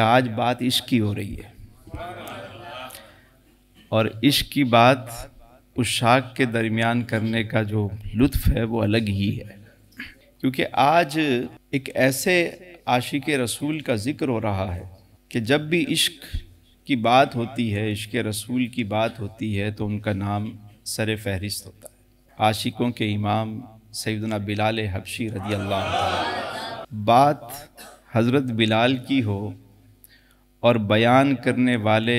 आज बात इश्क की हो रही है और इश्क की बात शाख के दरमियान करने का जो लुत्फ है वो अलग ही है क्योंकि आज एक ऐसे आशिक रसूल का ज़िक्र हो रहा है कि जब भी इश्क की बात होती है इश्क रसूल की बात होती है तो उनका नाम सर फहरिस्त होता है आशिकों के इमाम सैदना बिलाल हबशी रदी अल्लाह बात हज़रत बिलाल की हो और बयान करने वाले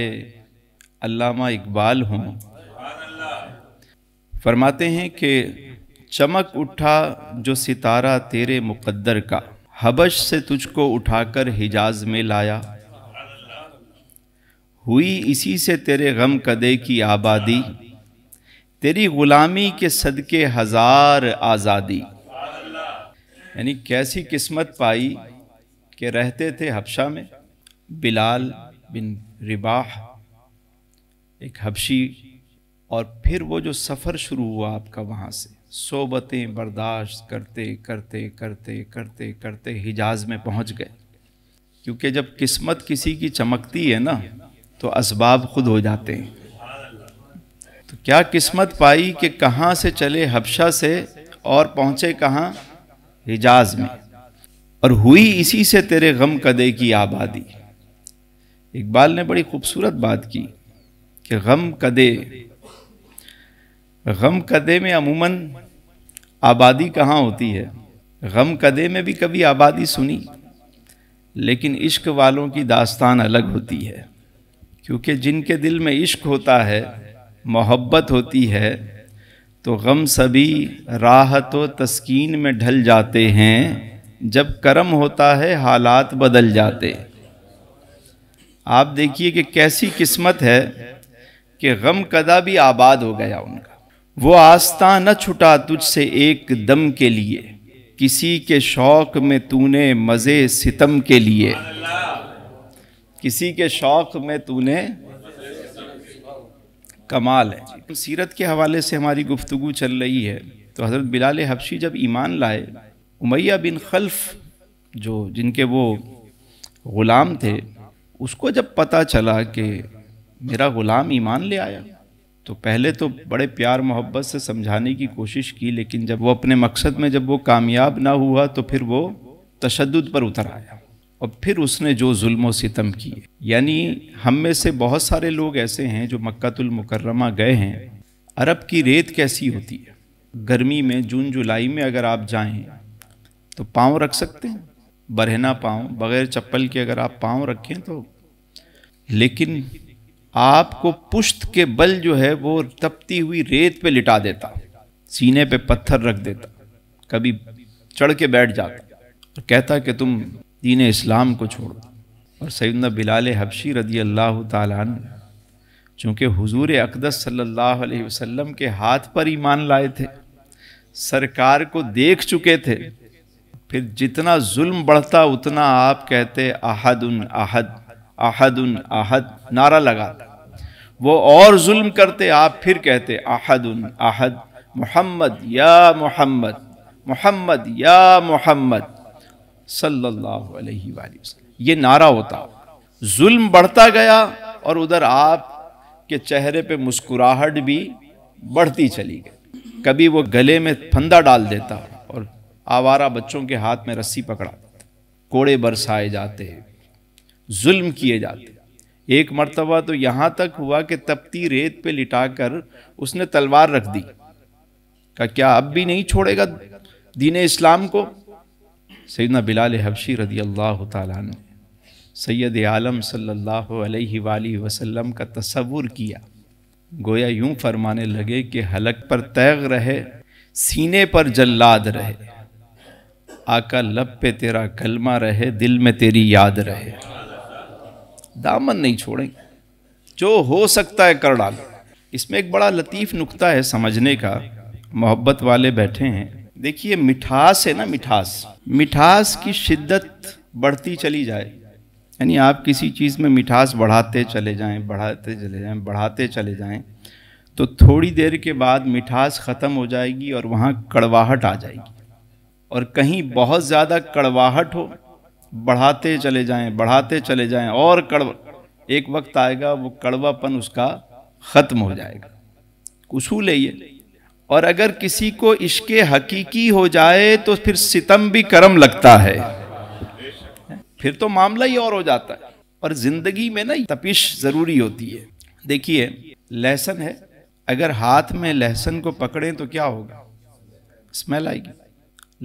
अल्लामा इकबाल हों फरमाते हैं कि चमक उठा जो सितारा तेरे मुकद्दर का हबश से तुझको उठाकर हिजाज में लाया हुई इसी से तेरे गम कदे की आबादी तेरी ग़ुलामी के सदके हज़ार आज़ादी यानी कैसी किस्मत पाई कि रहते थे हबशा में बिलाल बिन रिबाह एक हबशी और फिर वो जो सफ़र शुरू हुआ आपका वहाँ से सोबतें बर्दाश्त करते करते करते करते करते हिजाज में पहुँच गए क्योंकि जब किस्मत किसी की चमकती है ना तो इसबाब खुद हो जाते हैं तो क्या किस्मत पाई कि कहाँ से चले हबशा से और पहुँचे कहाँ हिजाज में और हुई इसी से तेरे गम कदे की आबादी इकबाल ने बड़ी खूबसूरत बात की कि गम कदे गम कदे में अमूमन आबादी कहाँ होती है गम कदे में भी कभी आबादी सुनी लेकिन इश्क वालों की दास्तान अलग होती है क्योंकि जिनके दिल में इश्क होता है मोहब्बत होती है तो गम सभी राहत व तस्कीन में ढल जाते हैं जब करम होता है हालात बदल जाते हैं आप देखिए कि कैसी किस्मत है कि गम कदा भी आबाद हो गया उनका वो आस्था न छुटा तुझसे एक दम के लिए किसी के शौक में तूने मज़े सितम के लिए किसी के शौक में तूने कमाल है तो सीरत के हवाले से हमारी गुफ्तु चल रही है तो हज़रत बिलाल हफ्शी जब ईमान लाए उमैया बिन खल्फ जो जिनके वो ग़ुलाम थे उसको जब पता चला कि मेरा ग़ुलाम ईमान ले आया तो पहले तो बड़े प्यार मोहब्बत से समझाने की कोशिश की लेकिन जब वो अपने मकसद में जब वो कामयाब ना हुआ तो फिर वो तशद पर उतर आया और फिर उसने जो जुल्म सितम किए यानी हम में से बहुत सारे लोग ऐसे हैं जो मक्तुलमकरमा गए हैं अरब की रेत कैसी होती है गर्मी में जून जुलाई में अगर आप जाएं तो पाँव रख सकते हैं बरहना पाँव बग़ैर चप्पल के अगर आप पाँव रखें तो लेकिन आपको पुश्त के बल जो है वो तपती हुई रेत पे लिटा देता सीने पे पत्थर रख देता कभी चढ़ के बैठ जाता और तो कहता कि तुम दीन इस्लाम को छोड़ो और सैदना बिलाल हबशी रदी अल्लाह तन चूँकि हजूर अकदस सल्ला वसम के हाथ पर ईमान लाए थे सरकार को देख चुके थे फिर जितना जुल्म बढ़ता उतना आप कहते अहद उन अहद उन अहद नारा लगा वो और जुल्म करते आप फिर कहते उन अहद मोहम्मद या मोहम्मद मोहम्मद या मोहम्मद सल्लल्लाहु अलैहि वसल्लम ये नारा होता जुल्म बढ़ता गया और उधर आप के चेहरे पे मुस्कुराहट भी बढ़ती चली गई कभी वो गले में फंदा डाल देता और आवारा बच्चों के हाथ में रस्सी पकड़ा कोड़े बरसाए जाते जुल्म किए जाते एक मरतबा तो यहाँ तक हुआ कि तपती रेत पे लिटा कर उसने तलवार रख दी का क्या अब भी नहीं छोड़ेगा दीन इस्लाम को सैदना बिलाल हबशी रदी अल्लाह तैयद आलम सल्ला वसलम का तस्वुर किया गोया यूं फरमाने लगे कि हलक पर तैग रहे सीने पर जल्लाद रहे आका लब पे तेरा कलमा रहे दिल में तेरी याद रहे दामन नहीं छोड़ेंगे जो हो सकता है कर डालो इसमें एक बड़ा लतीफ़ नुक्ता है समझने का मोहब्बत वाले बैठे हैं देखिए मिठास है ना मिठास मिठास की शिद्दत बढ़ती चली जाए यानी आप किसी चीज़ में मिठास बढ़ाते चले जाएं बढ़ाते चले जाएं बढ़ाते चले जाएं तो थोड़ी देर के बाद मिठास ख़त्म हो जाएगी और वहाँ कड़वाहट आ जाएगी और कहीं बहुत ज़्यादा कड़वाहट हो बढ़ाते चले जाएं बढ़ाते चले जाएं और कड़वा एक वक्त आएगा वो कड़वापन उसका ख़त्म हो जाएगा उसूल है ये और अगर किसी को इश्क हकीकी हो जाए तो फिर सितम भी करम लगता है फिर तो मामला ही और हो जाता है और ज़िंदगी में ना तपिश ज़रूरी होती है देखिए लहसन है अगर हाथ में लहसन को पकड़ें तो क्या होगा स्मेल आएगी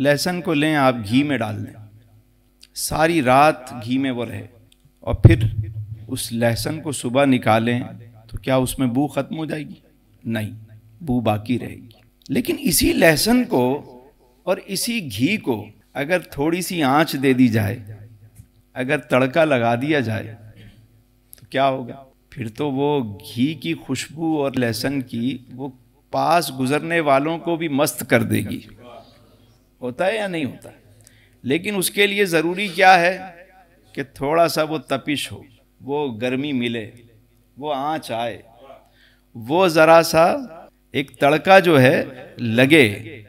लहसन को लें आप घी में डाल दें सारी रात घी में वो रहे और फिर उस लहसन को सुबह निकालें तो क्या उसमें बू ख़त्म हो जाएगी नहीं बू बाकी रहेगी लेकिन इसी लहसन को और इसी घी को अगर थोड़ी सी आंच दे दी जाए अगर तड़का लगा दिया जाए तो क्या होगा फिर तो वो घी की खुशबू और लहसन की वो पास गुजरने वालों को भी मस्त कर देगी होता है या नहीं होता है लेकिन उसके लिए ज़रूरी क्या है कि थोड़ा सा वो तपिश हो वो गर्मी मिले वो आँच आए वो ज़रा सा एक तड़का जो है लगे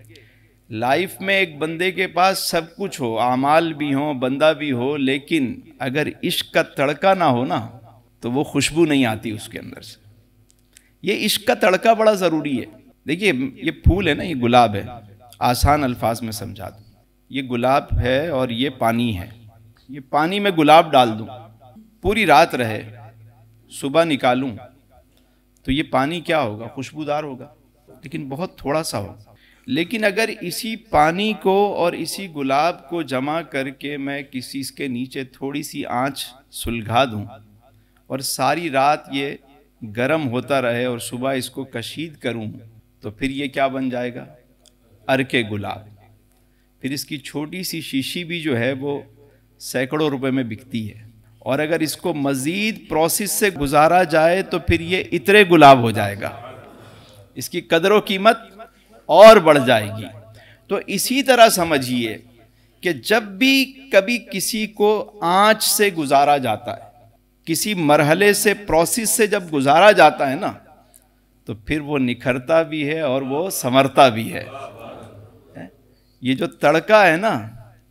लाइफ में एक बंदे के पास सब कुछ हो आमाल भी हो बंदा भी हो लेकिन अगर इश्क का तड़का ना हो ना तो वो खुशबू नहीं आती उसके अंदर से ये इश्क का तड़का बड़ा ज़रूरी है देखिए ये फूल है ना ये गुलाब है आसान अल्फाज में समझा दूँ ये गुलाब है और ये पानी है ये पानी में गुलाब डाल दूँ पूरी रात रहे सुबह निकालूँ तो ये पानी क्या होगा खुशबूदार होगा लेकिन बहुत थोड़ा सा होगा लेकिन अगर इसी पानी को और इसी गुलाब को जमा करके मैं किसी इसके नीचे थोड़ी सी आंच सुलगा दूं और सारी रात ये गर्म होता रहे और सुबह इसको कशीद करूं तो फिर ये क्या बन जाएगा अरके गुलाब फिर इसकी छोटी सी शीशी भी जो है वो सैकड़ों रुपए में बिकती है और अगर इसको मज़ीद प्रोसेस से गुजारा जाए तो फिर ये इतरे गुलाब हो जाएगा इसकी कदर कीमत और बढ़ जाएगी तो इसी तरह समझिए कि जब भी कभी किसी को आँच से गुजारा जाता है किसी मरहले से प्रोसेस से जब गुजारा जाता है ना तो फिर वो निखरता भी है और वो समरता भी है ये जो तड़का है ना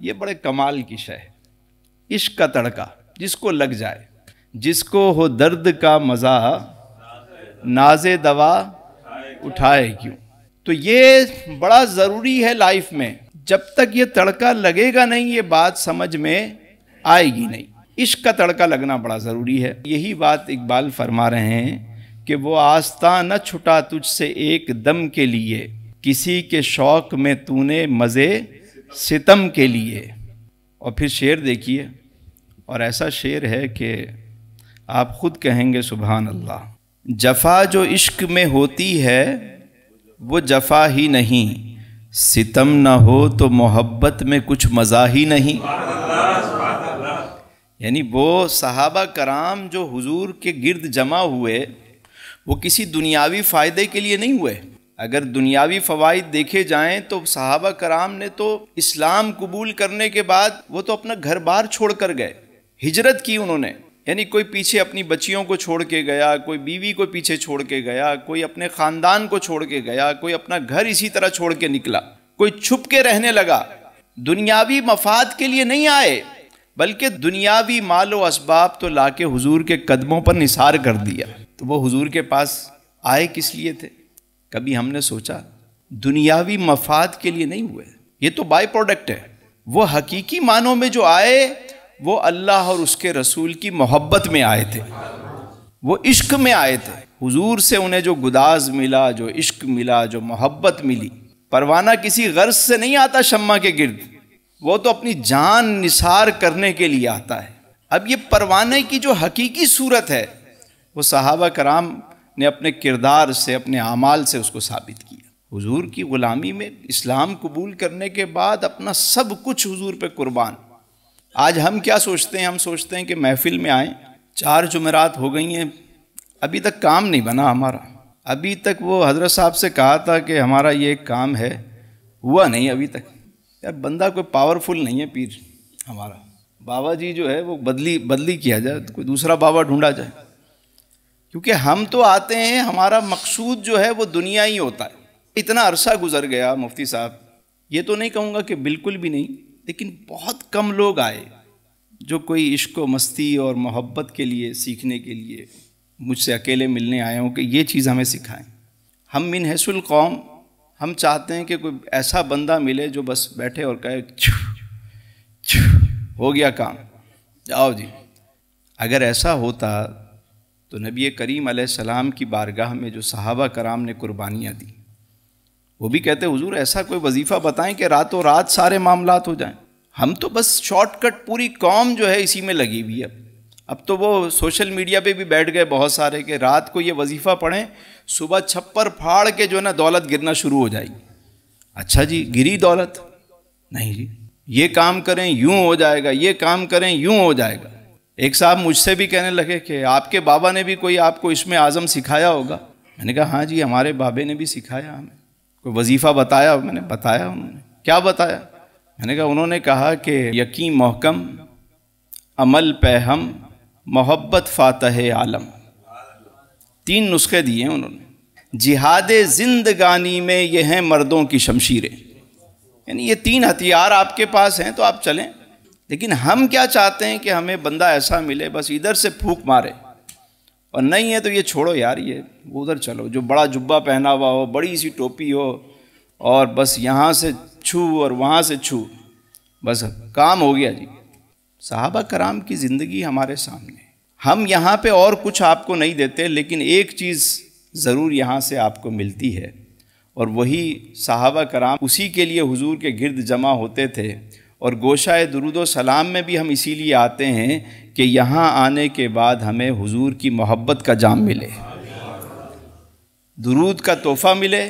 ये बड़े कमाल की शय है इश्क का तड़का जिसको लग जाए जिसको हो दर्द का मज़ा नाजे दवा उठाए क्यों तो ये बड़ा ज़रूरी है लाइफ में जब तक ये तड़का लगेगा नहीं ये बात समझ में आएगी नहीं इश्क का तड़का लगना बड़ा ज़रूरी है यही बात इकबाल फरमा रहे हैं कि वो आस्था न छुटा तुझसे एक दम के लिए किसी के शौक में तूने मज़े सितम के लिए और फिर शेर देखिए और ऐसा शेर है कि आप खुद कहेंगे सुबहान अल्लाह जफा जो इश्क में होती है वो जफा ही नहीं सितम ना हो तो मोहब्बत में कुछ मज़ा ही नहीं यानी वो सहाबा कराम जो हुजूर के गिर्द जमा हुए वो किसी दुनियावी फ़ायदे के लिए नहीं हुए अगर दुनियावी फ़वाद देखे जाएं तो सहाबा कराम ने तो इस्लाम कबूल करने के बाद वो तो अपना घर बार छोड़ कर गए हिजरत की उन्होंने यानी कोई पीछे अपनी बच्चियों को छोड़ के गया कोई बीवी को पीछे छोड़ के गया कोई अपने ख़ानदान को छोड़ के गया कोई अपना घर इसी तरह छोड़ के निकला कोई छुप के रहने लगा दुनियावी मफाद के लिए नहीं आए बल्कि दुनियावी माल व इसबाब तो ला के हजूर के कदमों पर निसार कर दिया तो वो हजूर के पास आए किस लिए थे कभी हमने सोचा दुनियावी मफाद के लिए नहीं हुए ये तो बाई प्रोडक्ट है वो हकीकी मानों में जो आए वो अल्लाह और उसके रसूल की मोहब्बत में आए थे वो इश्क में आए थे हुजूर से उन्हें जो गुदाज मिला जो इश्क मिला जो मोहब्बत मिली परवाना किसी गर्ज से नहीं आता शम्मा के गिर्द वो तो अपनी जान निसार करने के लिए आता है अब ये परवाने की जो हकीकी सूरत है वो सहाबा कराम ने अपने किरदार से अपने अमाल से उसको साबित किया हुजूर की ग़ुलामी में इस्लाम कबूल करने के बाद अपना सब कुछ हुजूर पे कुर्बान आज हम क्या सोचते हैं हम सोचते हैं कि महफिल में आए चार जुमेरात हो गई हैं अभी तक काम नहीं बना हमारा अभी तक वो हज़रत साहब से कहा था कि हमारा ये काम है हुआ नहीं अभी तक यार बंदा कोई पावरफुल नहीं है पीर हमारा बाबा जी जो है वो बदली बदली किया जाए तो कोई दूसरा बाबा ढूंढा जाए क्योंकि हम तो आते हैं हमारा मकसूद जो है वो दुनिया ही होता है इतना अरसा गुजर गया मुफ्ती साहब ये तो नहीं कहूँगा कि बिल्कुल भी नहीं लेकिन बहुत कम लोग आए जो कोई इश्क मस्ती और मोहब्बत के लिए सीखने के लिए मुझसे अकेले मिलने आए हों कि ये चीज़ हमें सिखाएं हम मिन हैसुल कौम हम चाहते हैं कि कोई ऐसा बंदा मिले जो बस बैठे और कहे छु, छु, हो गया काम जाओ जी अगर ऐसा होता तो नबी करीम सलाम की बारगाह में जो सहाबा कराम ने कुर्बानियाँ दी वो भी कहते हुजूर ऐसा कोई वजीफ़ा बताएं कि रातों रात सारे मामला हो जाएं हम तो बस शॉर्टकट पूरी कॉम जो है इसी में लगी हुई है अब तो वो सोशल मीडिया पे भी बैठ गए बहुत सारे कि रात को ये वजीफ़ा पढ़ें सुबह छप्पर फाड़ के जो है ना दौलत गिरना शुरू हो जाएगी अच्छा जी गिरी दौलत नहीं जी ये काम करें यूँ हो जाएगा ये काम करें यूँ हो जाएगा एक साहब मुझसे भी कहने लगे कि आपके बाबा ने भी कोई आपको इसमें आज़म सिखाया होगा मैंने कहा हाँ जी हमारे बाबे ने भी सिखाया हमें कोई वजीफ़ा बताया मैंने बताया उन्होंने क्या बताया मैंने कहा उन्होंने कहा कि यकीन मोहकम अमल पैहम मोहब्बत फातह आलम तीन नुस्खे दिए उन्होंने जिहाद जिंदगानी में ये हैं मर्दों की शमशीरें यानी ये तीन हथियार आपके पास हैं तो आप चलें लेकिन हम क्या चाहते हैं कि हमें बंदा ऐसा मिले बस इधर से फूक मारे और नहीं है तो ये छोड़ो यार ये उधर चलो जो बड़ा जुब्बा पहना हुआ हो बड़ी सी टोपी हो और बस यहाँ से छू और वहाँ से छू बस काम हो गया जी साहबा कराम की ज़िंदगी हमारे सामने हम यहाँ पे और कुछ आपको नहीं देते लेकिन एक चीज़ ज़रूर यहाँ से आपको मिलती है और वही साहबा कराम उसी के लिए हुजूर के गिरद जमा होते थे और गोशाए दरुदो सलाम में भी हम इसीलिए आते हैं कि यहाँ आने के बाद हमें हुजूर की मोहब्बत का जाम मिले दरूद का तोहफ़ा मिले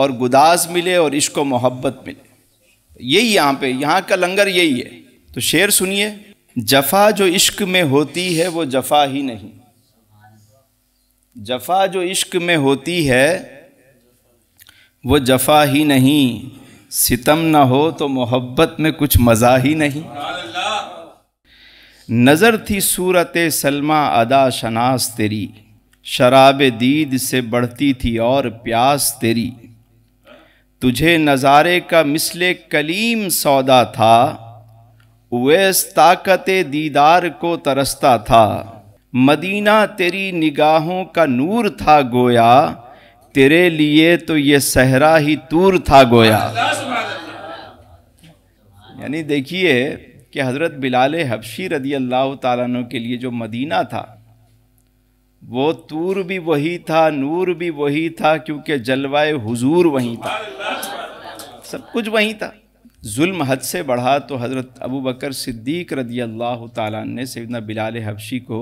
और गुदास मिले और इश्क मोहब्बत मिले यही यहाँ पे यहाँ का लंगर यही है तो शेर सुनिए जफा जो इश्क में होती है वो जफा ही नहीं जफा जो इश्क में होती है वो जफा ही नहीं सितम ना हो तो मोहब्बत में कुछ मज़ा ही नहीं नज़र थी सूरत सलमा अदा शनास तेरी शराब दीद से बढ़ती थी और प्यास तेरी तुझे नज़ारे का मिसले कलीम सौदा था वैस ताकत दीदार को तरसता था मदीना तेरी निगाहों का नूर था गोया तेरे लिए तो ये सहरा ही तूर था गोया यानी देखिए कि हज़रत बिलाल हबशी रदी अल्लाह तु के लिए जो मदीना था वो तूर भी वही था नूर भी वही था क्योंकि जलवाए हुजूर वहीं था सब कुछ वहीं था जुल्म हद से बढ़ा तो हज़रत अबू बकर सिद्दीक रदी अल्लाह ने बिलाल हबशी को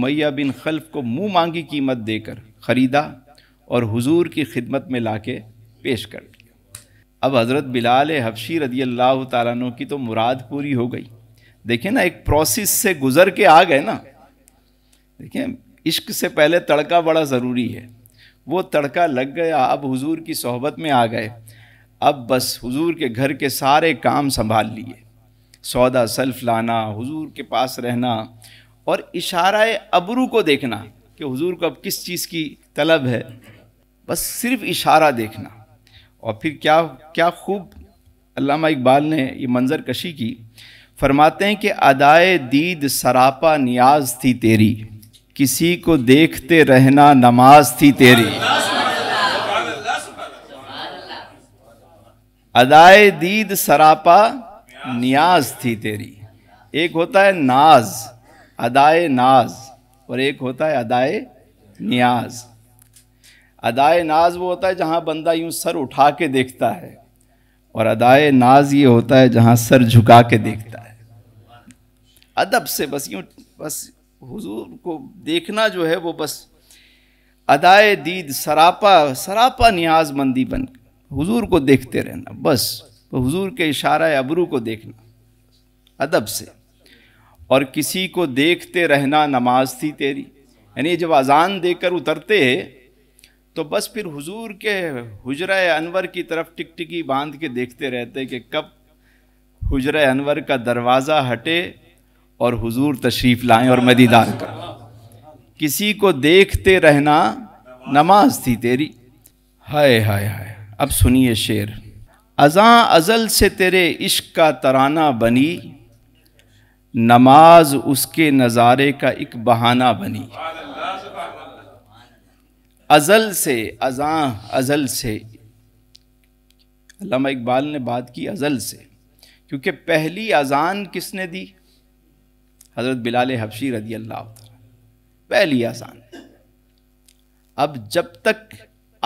उमैया बिन खल्फ को मुँह मांगी कीमत देकर ख़रीदा और हुजूर की खिदमत में ला के पेश कर दिया अब हज़रत बिलाल हफशी रदी अल्लाह तु की तो मुराद पूरी हो गई देखिए ना एक प्रोसेस से गुज़र के आ गए ना देखिए इश्क से पहले तड़का बड़ा ज़रूरी है वो तड़का लग गया अब हुजूर की सोहबत में आ गए अब बस हुजूर के घर के सारे काम संभाल लिए सौदा सल्फ लाना हुजूर के पास रहना और इशारा अबरू को देखना कि हुजूर को अब किस चीज़ की तलब है बस सिर्फ इशारा देखना और फिर क्या क्या खूब अल्लामा इकबाल ने ये मंज़र कशी की फरमाते हैं कि अदाए दीद सरापा नियाज थी तेरी किसी को देखते रहना नमाज थी तेरी अदाए दीद सरापा नियाज थी तेरी एक होता है नाज अदाए नाज और एक होता है अदाए नियाज़ अदाए नाज वो होता है जहाँ बंदा यूँ सर उठा के देखता है और अदाए नाज ये होता है जहाँ सर झुका के देखता है अदब से बस यूँ बस हुजूर को देखना जो है वो बस अदाए दीद सरापा सरापा मंदी बन हुजूर को देखते रहना बस हुजूर के इशारा अबरू को देखना अदब से और किसी को देखते रहना नमाज थी तेरी यानी जब अजान देकर उतरते तो बस फिर हुजूर के हुजरा अनवर की तरफ टिकटिकी बांध के देखते रहते कि कब हुजरा अनवर का दरवाज़ा हटे और हुजूर तशरीफ़ लाएं और मदीदार कर किसी को देखते रहना नमाज थी तेरी हाय हाय हाय अब सुनिए शेर अजा अज़ल से तेरे इश्क का तराना बनी नमाज उसके नज़ारे का एक बहाना बनी अज़ल से अज़ा अज़ल से अलामा इकबाल ने बात की अज़ल से क्योंकि पहली अज़ान किसने दी हज़रत बिलाल हबशी रदी अल्लाह पहली अज़ान अब जब तक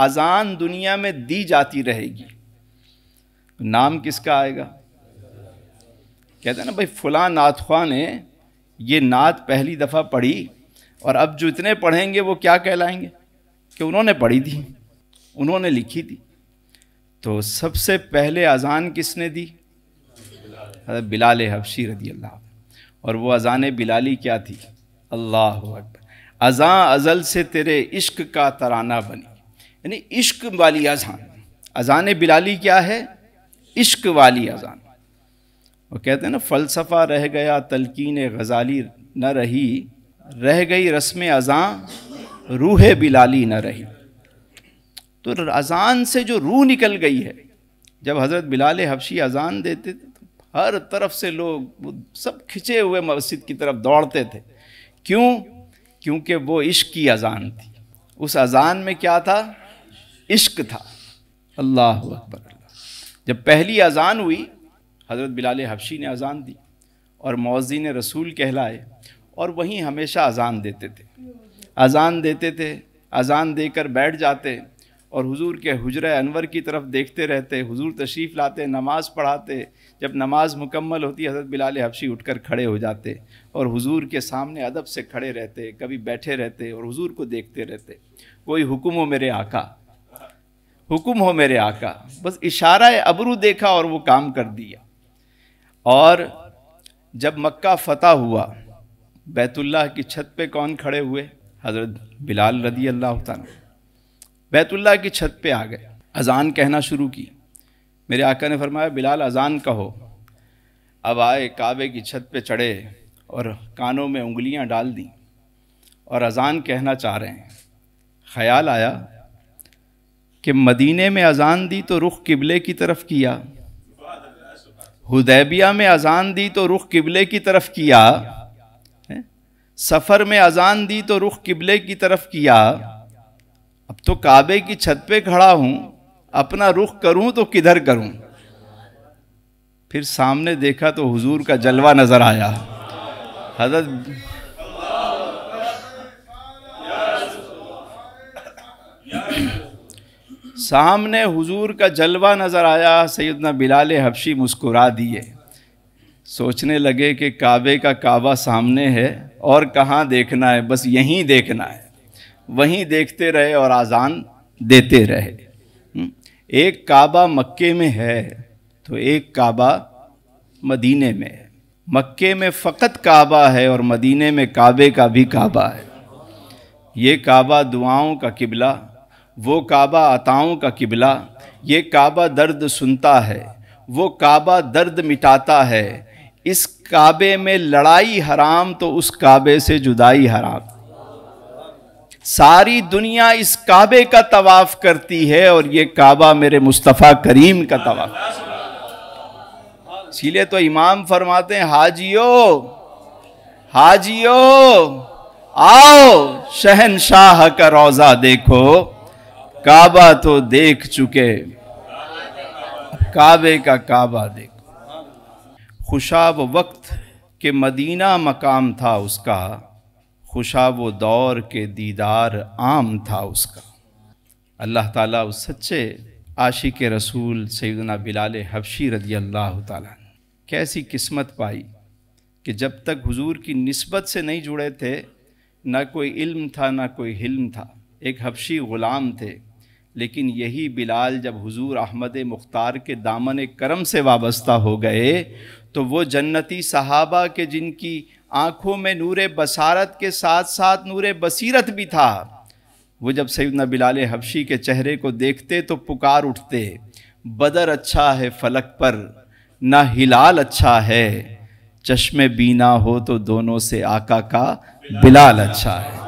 अज़ान दुनिया में दी जाती रहेगी तो नाम किसका आएगा कहते हैं ना भाई फलां नात ख्वा ने ये नात पहली दफ़ा पढ़ी और अब जो इतने पढ़ेंगे वो क्या कहलाएंगे कि उन्होंने पढ़ी थी उन्होंने लिखी थी तो सबसे पहले अज़ान किसने दी बिलाल हबशी रदी अल्लाह और वो अज़ान बिलाली क्या थी अल्लाह अकबर अज़ा अज़ल से तेरे इश्क का तराना बनी यानी इश्क वाली अज़ान अज़ान बिलाली क्या है इश्क वाली अज़ान वो कहते हैं ना फ़लसफ़ा रह गया तलकीन गज़ाली न रही रह गई रस्म अजान रूह बिलाली न रही तो अजान से जो रूह निकल गई है जब हज़रत बिलाल हबशी अजान देते थे तो हर तरफ से लोग सब खिंचे हुए मस्जिद की तरफ दौड़ते थे क्यों क्योंकि वो इश्क की अजान थी उस अजान में क्या था इश्क था अल्लाह अकबर जब पहली अजान हुई हज़रत बिलाल हबशी ने अजान दी और मौजी रसूल कहलाए और वहीं हमेशा अजान देते थे अज़ान देते थे अज़ान देकर बैठ जाते और हुजूर के हजर अनवर की तरफ देखते रहते हुजूर तशरीफ़ लाते नमाज़ पढ़ाते जब नमाज मुकम्मल होती हज़रत बिलाल हबशी उठकर खड़े हो जाते और हुजूर के सामने अदब से खड़े रहते कभी बैठे रहते और हुजूर को देखते रहते कोई हुकुम हो मेरे आका हुकुम हो मेरे आका बस इशारा अबरू देखा और वो काम कर दिया और जब मक्का फ़तह हुआ बैतुल्ला की छत पे कौन खड़े हुए हज़रत बिलाल रदी अल्लाह बैतुल्ला की छत पे आ गए अज़ान कहना शुरू की मेरे आका ने फरमाया बिलाल अज़ान कहो अब आए काबे की छत पे चढ़े और कानों में उंगलियां डाल दी और अज़ान कहना चाह रहे हैं ख्याल आया कि मदीने में अज़ान दी तो रुख किबले की तरफ किया हुदैबिया में अज़ान दी तो रुख किबले की तरफ किया सफ़र में अजान दी तो रुख किबले की तरफ किया अब तो काबे की छत पे खड़ा हूँ अपना रुख करूँ तो किधर करूँ फिर सामने देखा तो हुजूर का जलवा नज़र आया हजरत सामने हुजूर का जलवा नज़र आया सैदना बिलाल हबशी मुस्कुरा दिए सोचने लगे कि काबे का काबा सामने है और कहाँ देखना है बस यहीं देखना है वहीं देखते रहे और आज़ान देते रहे हम्म, एक काबा मक्के में है तो एक काबा मदीने में है मक्के में फ़कत काबा है और मदीने में काबे का भी काबा है ये काबा दुआओं का किबला वो काबा अताओं का किबला ये काबा दर्द सुनता है वो काबा दर्द मिटाता है इस काबे में लड़ाई हराम तो उस काबे से जुदाई हराम सारी दुनिया इस काबे का तवाफ करती है और ये काबा मेरे मुस्तफ़ा करीम का तवाफ इसीलिए तो इमाम फरमाते हैं हाजियो हाजियो आओ शहनशाह का रोज़ा देखो काबा तो देख चुके काबे का काबा देखो खुशाब वक्त के मदीना मकाम था उसका खुशाब दौर के दीदार आम था उसका अल्लाह ताला उस सच्चे आशी के रसूल सैदना बिलाल हबशी रदी अल्लाह तैसी कैसी किस्मत पाई कि जब तक हुजूर की नस्बत से नहीं जुड़े थे ना कोई इल्म था ना कोई हिल्म था एक हबशी ग़ुलाम थे लेकिन यही बिलाल जब हुजूर अहमद मुख्तार के दामन करम से वाबस्ता हो गए तो वो जन्नती सहाबा के जिनकी आँखों में नूर बसारत के साथ साथ नूर बसीरत भी था वो जब सैदना बिलाल हबशी के चेहरे को देखते तो पुकार उठते बदर अच्छा है फलक पर ना हिलाल अच्छा है चश्मे बीना हो तो दोनों से आका का बिलाल अच्छा है